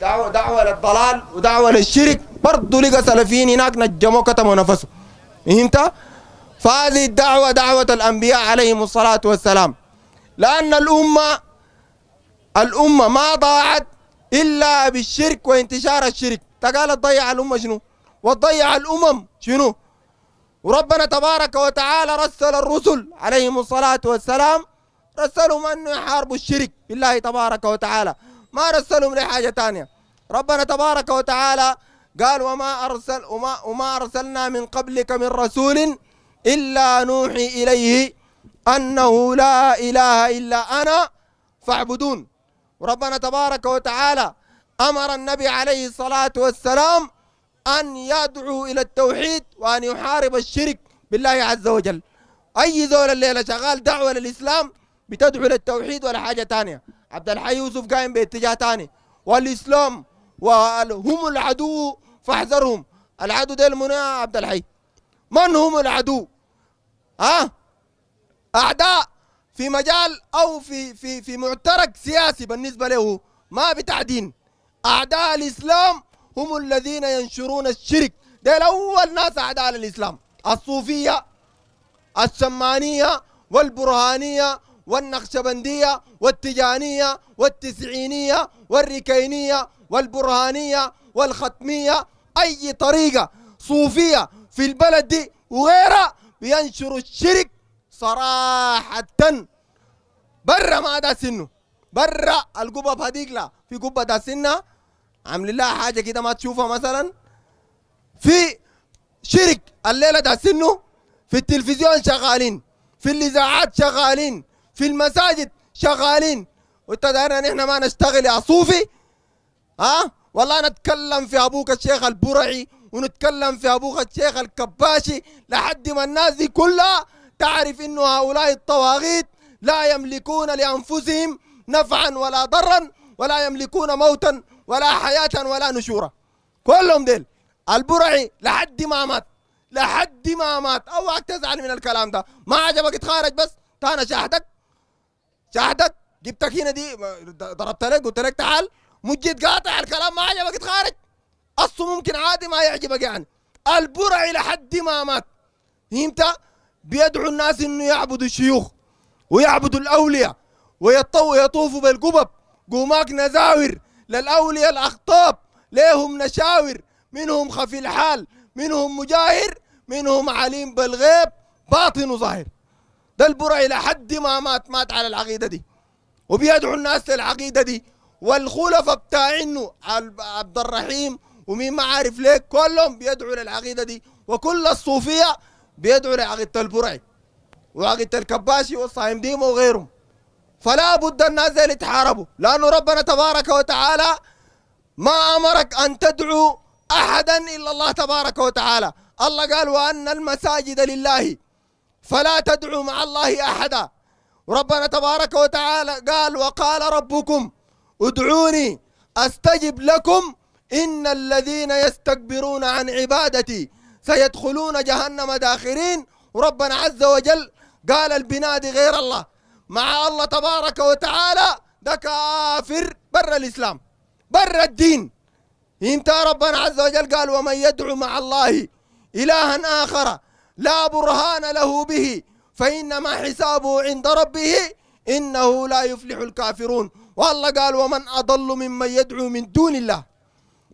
دعوه دعوه للضلال ودعوه للشرك برضه لقى سلفيين هناك نجموا كتموا نفسه انت فهذه الدعوه دعوه الانبياء عليهم الصلاه والسلام لان الامه الامه ما ضاعت الا بالشرك وانتشار الشرك تقال تضيع الامه شنو وتضيع الامم شنو وربنا تبارك وتعالى رسل الرسل عليهم الصلاه والسلام رسلهم انه يحاربوا الشرك بالله تبارك وتعالى ما رسلهم لحاجة ثانيه ربنا تبارك وتعالى قال وما أرسل وما, وما أرسلنا من قبلك من رسول إلا نوحي إليه أنه لا إله إلا أنا فاعبدون وربنا تبارك وتعالى أمر النبي عليه الصلاة والسلام أن يدعو إلى التوحيد وأن يحارب الشرك بالله عز وجل أي زول الليلة شغال دعوة للإسلام بتدعو للتوحيد ولا حاجة ثانيه عبد الحي يوسف قايم باتجاه ثاني والاسلام وهم العدو فاحذرهم العدو ديل منو يا عبد الحي من هم العدو ها اعداء في مجال او في في في معترك سياسي بالنسبه له ما بتعدين اعداء الاسلام هم الذين ينشرون الشرك ديل اول ناس اعداء الاسلام الصوفيه السمانيه والبرهانيه والنقشبندية والتجانية والتسعينية والركينية والبرهانية والختمية أي طريقة صوفية في البلد دي وغيرها بينشروا الشرك صراحة برا ما دا سنه برا القبب هذيك لا في قبة دا سنه عاملين لها حاجة كده ما تشوفها مثلا في شرك الليلة دا سنه في التلفزيون شغالين في الإذاعات شغالين في المساجد شغالين وانت داير ان احنا ما نشتغل يا صوفي ها أه؟ والله نتكلم في ابوك الشيخ البرعي ونتكلم في ابوك الشيخ الكباشي لحد ما الناس دي كلها تعرف انه هؤلاء الطواغيت لا يملكون لانفسهم نفعا ولا ضرا ولا يملكون موتا ولا حياه ولا نشورا كلهم ديل البرعي لحد ما مات لحد ما مات اوعك تزعل من الكلام ده ما عجبك تخارج بس تانا شاهدك شاهدت جبتك هنا دي ضربت لك قلت لك تعال مجد قاطع الكلام ما عجبك تخارج اصله ممكن عادي ما يعجبك يعني البرع الى حد ما مات فهمت بيدعو الناس انه يعبدوا الشيوخ ويعبدوا الاولياء ويطو يطوفوا بالقبب قوماك نزاور للاولياء الاخطاب ليهم نشاور منهم خفي الحال منهم مجاهر منهم عليم بالغيب باطن وظاهر ده البرع إلى حد ما مات مات على العقيدة دي وبيدعو الناس للعقيدة دي والخلفاء بتاع إنه عبد الرحيم ومين ما عارف ليه كلهم بيدعوا للعقيدة دي وكل الصوفية بيدعوا لعقيدة البرعي وعقيدة الكباشي والصايم ديمة وغيرهم فلا بد الناس اللي يتحاربوا لأنه ربنا تبارك وتعالى ما أمرك أن تدعو أحدا إلا الله تبارك وتعالى الله قال وأن المساجد لله فلا تدعوا مع الله أحدا ربنا تبارك وتعالى قال وقال ربكم ادعوني أستجب لكم إن الذين يستكبرون عن عبادتي سيدخلون جهنم داخرين ربنا عز وجل قال البنادي غير الله مع الله تبارك وتعالى ده كافر بر الإسلام بر الدين انت ربنا عز وجل قال ومن يدعو مع الله إلها آخر لا برهان له به فإنما حسابه عند ربه إنه لا يفلح الكافرون والله قال ومن أضل ممن يدعو من دون الله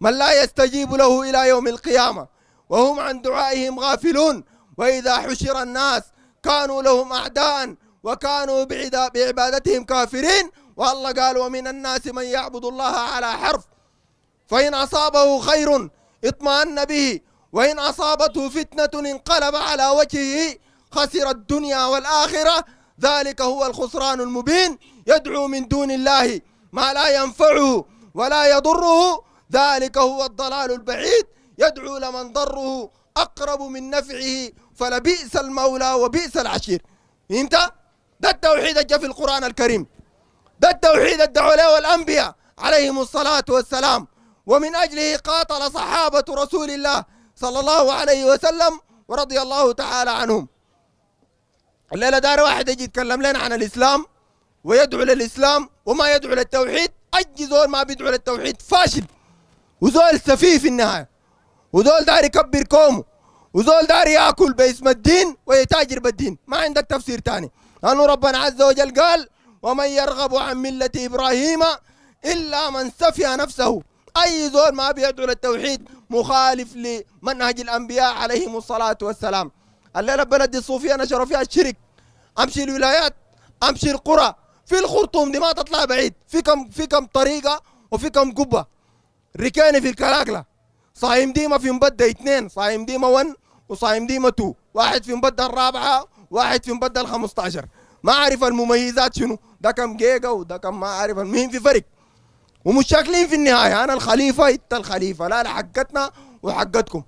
من لا يستجيب له إلى يوم القيامة وهم عن دعائهم غافلون وإذا حشر الناس كانوا لهم أعداء وكانوا بعبادتهم كافرين والله قال ومن الناس من يعبد الله على حرف فإن أصابه خير اطمأن به وإن أصابته فتنة انقلب على وجهه خسر الدنيا والآخرة ذلك هو الخسران المبين يدعو من دون الله ما لا ينفعه ولا يضره ذلك هو الضلال البعيد يدعو لمن ضره أقرب من نفعه فلبئس المولى وبئس العشير انت ده التوحيد جاء في القرآن الكريم ده التوحيد الدعوة له الأنبياء عليهم الصلاة والسلام ومن أجله قاتل صحابة رسول الله صلى الله عليه وسلم ورضي الله تعالى عنهم الليلة دار واحد يجي يتكلم لنا عن الإسلام ويدعو للإسلام وما يدعو للتوحيد أي زول ما بيدعو للتوحيد فاشل وزول سفيه في النهاية وزول داير يكبر كومه وزول داير ياكل باسم الدين ويتاجر بالدين ما عندك تفسير تاني لأنه ربنا عز وجل قال ومن يرغب عن ملة إبراهيم إلا من سفه نفسه أي زول ما بيدعو للتوحيد مخالف لمنهج الأنبياء عليهم الصلاة والسلام الليلة بلدي الصوفية نشروا فيها الشرك أمشي الولايات أمشي القرى في الخرطوم دي ما تطلع بعيد في كم في كم طريقة وفي كم قبة ركاني في الكلاكلة صايم ديما في مبدة اثنين صايم ديما 1 وصايم ديما 2 واحد في مبدة الرابعة واحد في مبدة ال 15 ما اعرف المميزات شنو ده كم جيجا وده كم ما اعرف المهم في فرق ومشاكلين في النهايه انا الخليفه انت الخليفه لا لا حقتنا وحقتكم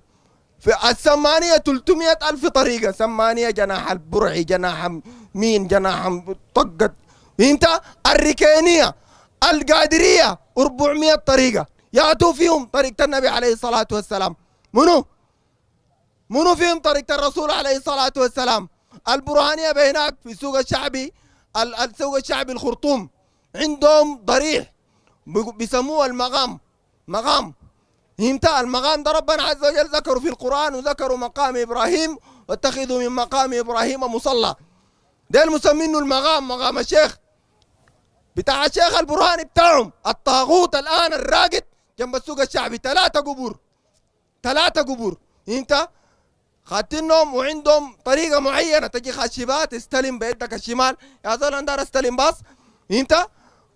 في الثمانية 300 ألف طريقة سمانية جناح البرعي جناح مين جناح طقت انت الركينية القادرية 400 طريقة يأتوا فيهم طريقة النبي عليه الصلاة والسلام منو؟ منو فيهم طريقة الرسول عليه الصلاة والسلام البرهانية بهناك في السوق الشعبي السوق الشعبي الخرطوم عندهم ضريح بيسموه المقام مقام امتى المقام ده ربنا عز وجل ذكره في القرآن وذكروا مقام إبراهيم واتخذوا من مقام إبراهيم مصلى ده المسمينه المقام مقام الشيخ بتاع الشيخ البرهاني بتاعهم الطاغوت الآن الراقد جنب السوق الشعبي ثلاثة قبور ثلاثة قبور انت خاتنهم وعندهم طريقة معينة تجي خشبات استلم بيدك الشمال يا زول انا استلم باص انت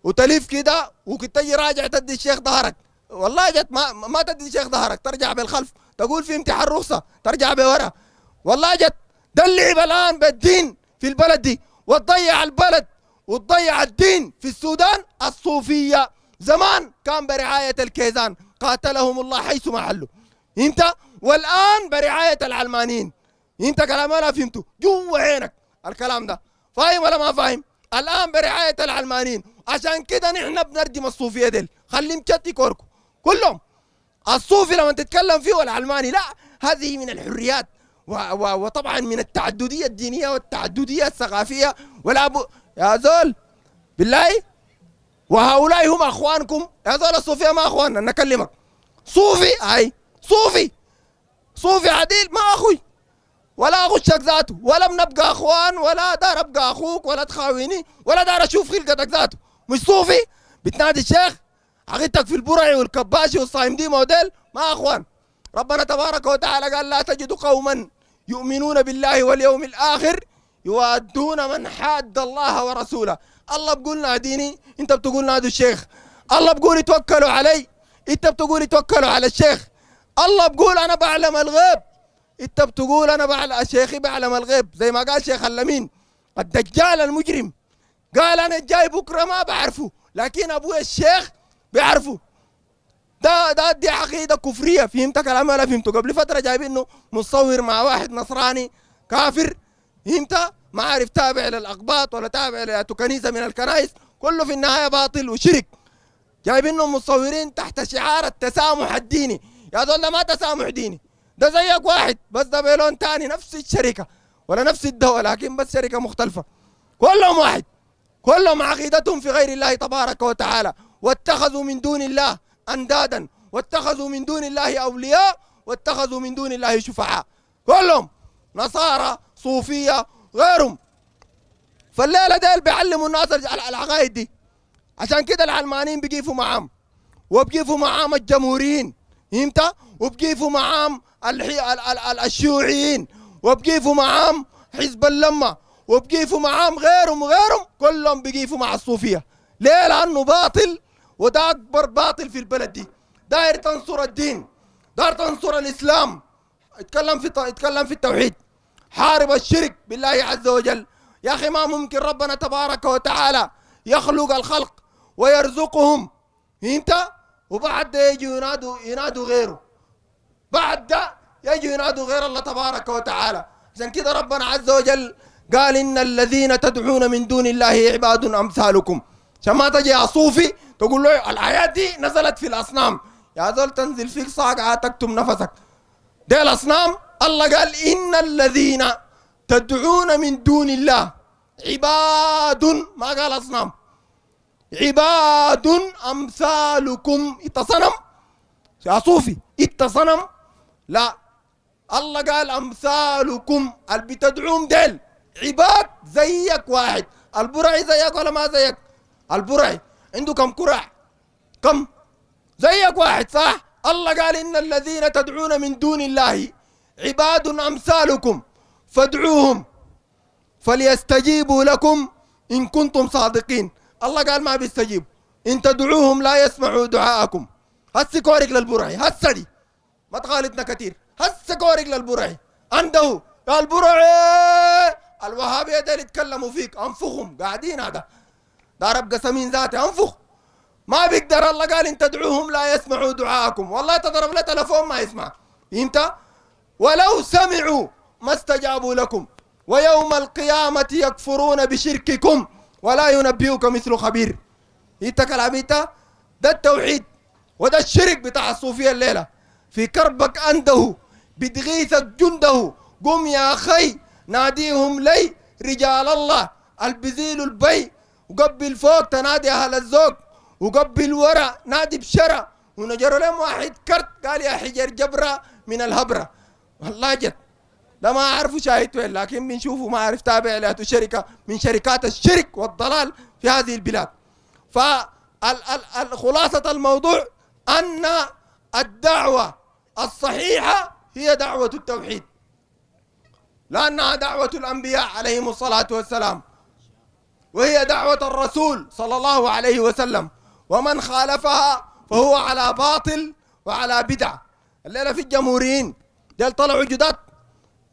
وتلف كده وكنت راجع تدي الشيخ ظهرك والله جت ما ما تدي الشيخ ظهرك ترجع بالخلف تقول في امتحان رخصه ترجع بورا والله جت ده اللعب الان بالدين في البلد دي وتضيع البلد وتضيع الدين في السودان الصوفيه زمان كان برعايه الكيزان قاتلهم الله حيث ما حلوا انت والان برعايه العلمانيين انت كلام انا فهمته جوا عينك الكلام ده فاهم ولا ما فاهم الان برعايه العلمانيين عشان كده نحن بنردم الصوفيه ديل خليهم تشتي كوركو كلهم الصوفي لما تتكلم فيه والعلماني لا هذه من الحريات و و وطبعا من التعدديه الدينيه والتعدديه الثقافيه ولا يا زول بالله وهؤلاء هم اخوانكم يا زول الصوفيه ما اخواننا نكلمك صوفي اي صوفي صوفي عديل ما اخوي ولا اغشك ذاته ولا بنبقى اخوان ولا دار ابقى اخوك ولا تخاويني ولا دار اشوف خلقتك ذاته مش صوفي بتنادي الشيخ عقيدتك في البرعي والكباشي والصايم دي موديل ما اخوان ربنا تبارك وتعالى قال لا تجد قوما يؤمنون بالله واليوم الاخر يوادون من حاد الله ورسوله الله بقول ناديني انت بتقول نادوا الشيخ الله بقول توكلوا علي انت بتقول توكلوا على الشيخ الله بقول انا بعلم الغيب انت بتقول انا بعلم شيخي بعلم الغيب زي ما قال شيخ اللمين الدجال المجرم قال انا جاي بكره ما بعرفه لكن ابوي الشيخ بيعرفه ده ده دي عقيده كفريه فهمت كلام انا فهمته قبل فتره جايبينه متصور مع واحد نصراني كافر فهمت ما عارف تابع للاقباط ولا تابع لكنيسه من الكنائس كله في النهايه باطل وشرك انه متصورين تحت شعار التسامح الديني يا دول ما تسامح ديني ده زيك واحد بس ده بلون تاني نفس الشركه ولا نفس الدواء لكن بس شركه مختلفه كلهم واحد كلهم عقيدتهم في غير الله تبارك وتعالى واتخذوا من دون الله أندادا واتخذوا من دون الله أولياء واتخذوا من دون الله شفعاء كلهم نصارى صوفية غيرهم فالليلة ديل بيعلموا الناس العقائد دي عشان كده العلمانيين بيقيفوا معاهم وبقيفوا معاهم الجمهوريين فهمت وبقيفوا معاهم الشيوعيين وبقيفوا معاهم حزب اللمه وبقيفوا معاهم غيرهم وغيرهم كلهم بقيفوا مع الصوفيه ليه لانه باطل وده اكبر باطل في البلد دي داير تنصر الدين داير تنصر الاسلام اتكلم في اتكلم في التوحيد حارب الشرك بالله عز وجل يا اخي ما ممكن ربنا تبارك وتعالى يخلق الخلق ويرزقهم انت وبعد ده يجوا ينادوا ينادوا غيره بعد ده يجوا ينادوا غير الله تبارك وتعالى عشان كده ربنا عز وجل قال إن الذين تدعون من دون الله عباد أمثالكم عشان ما تجي يا صوفي تقول له الآيات دي نزلت في الأصنام يا زول تنزل فيك صاقعة تكتم نفسك دي الأصنام الله قال إن الذين تدعون من دون الله عباد ما قال أصنام عباد أمثالكم صنم يا صوفي صنم لا الله قال أمثالكم اللي بتدعوهم ديل عباد زيك واحد البرعي زيك ولا ما زيك البرعي عنده كم كرع كم زيك واحد صح الله قال إن الذين تدعون من دون الله عباد أمثالكم فادعوهم فليستجيبوا لكم إن كنتم صادقين الله قال ما بيستجيب إن تدعوهم لا يسمعوا دعاءكم هسي كورك للبرعي هس دي ما تغالطنا كثير هس كورك للبرعي عنده البرعي الوهابيه ده اللي يتكلموا فيك انفخهم قاعدين هذا ده رب قسمين ذاتي انفخ ما بيقدر الله قال ان تدعوهم لا يسمعوا دعاءكم والله تضرب له تلفون ما يسمع انت ولو سمعوا ما استجابوا لكم ويوم القيامة يكفرون بشرككم ولا ينبئك مثل خبير انت كلام انت ده التوحيد وده الشرك بتاع الصوفية الليلة في كربك أنده بدغيثك جنده قم يا أخي ناديهم لي رجال الله البزيل البي وقبل فوق تنادي أهل الزوق وقبل ورا نادي بشرى ونجر لهم واحد كرت قال يا حجر جبرة من الهبرة والله جد لا ما أعرفه شاهد وين لكن بنشوفه ما أعرف تابع له شركة من شركات الشرك والضلال في هذه البلاد فخلاصة الموضوع أن الدعوة الصحيحة هي دعوة التوحيد لأنها دعوة الأنبياء عليهم الصلاة والسلام وهي دعوة الرسول صلى الله عليه وسلم ومن خالفها فهو على باطل وعلى بدعة الليلة في الجمهوريين ديل طلعوا جداد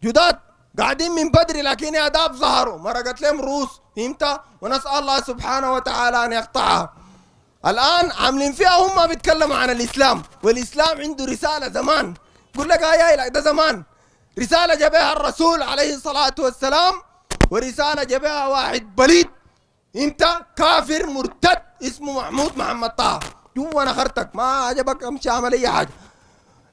جداد قاعدين من بدري لكن آداب ظهروا مرقت لهم روس فهمت ونسأل الله سبحانه وتعالى أن يقطعها الآن عاملين فيها هم بيتكلموا عن الإسلام والإسلام عنده رسالة زمان قل لك آي آه آي ده زمان رسالة جابها الرسول عليه الصلاة والسلام ورسالة جابها واحد بليد انت كافر مرتد اسمه محمود محمد طه جوا نخرتك ما عجبك امشي اعمل اي حاجة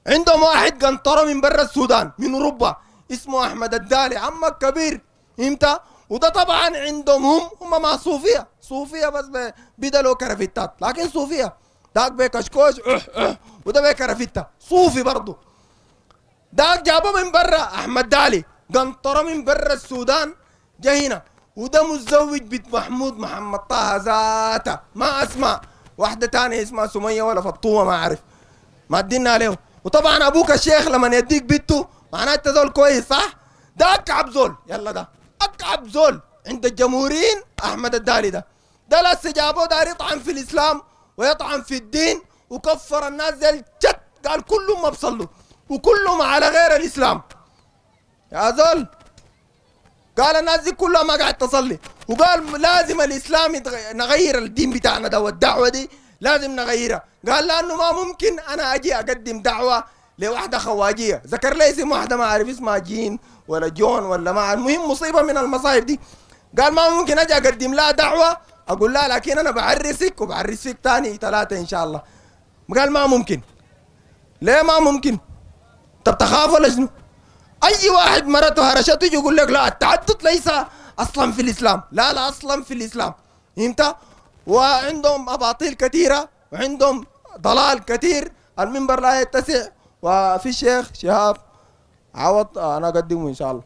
عندهم واحد قنطرة من برا السودان من اوروبا اسمه احمد الدالي عمك كبير انت وده طبعا عندهم هم هم مع صوفية صوفية بس بدلوا كرافتات لكن صوفية داك بكشكوش أه أه وده بكرافتة صوفي برضه داك جابه من برا احمد دالي قنطره من برا السودان جا هنا وده متزوج بنت محمود محمد طه ذاته ما اسمع واحده تانية اسمها سميه ولا فطومه ما اعرف ما ادينا عليهم وطبعا ابوك الشيخ لما يديك بنته معناه انت زول كويس صح؟ ده اكعب زول يلا ده اكعب زول عند الجمهوريين احمد الدالي ده ده لسه جابوه داير يطعن في الاسلام ويطعن في الدين وكفر الناس زي الجد قال كلهم ما بصلوا وكلهم على غير الاسلام يا زول قال الناس دي كلها ما قاعد تصلي وقال لازم الاسلام نغير الدين بتاعنا ده والدعوه دي لازم نغيرها قال لانه ما ممكن انا اجي اقدم دعوه لواحده خواجيه ذكر لي اسم واحده ما اعرف اسمها جين ولا جون ولا ما المهم مصيبه من المصايب دي قال ما ممكن اجي اقدم لها دعوه اقول لها لكن انا بعرسك وبعرس فيك ثاني ثلاثه ان شاء الله قال ما ممكن ليه ما ممكن طب تخاف ولا شنو؟ اي واحد مرته هرشته يجي يقول لك لا التعدد ليس اصلا في الاسلام لا لا اصلا في الاسلام فهمت؟ وعندهم اباطيل كثيره وعندهم ضلال كثير المنبر لا يتسع وفي الشيخ شهاب عوض انا اقدمه ان شاء الله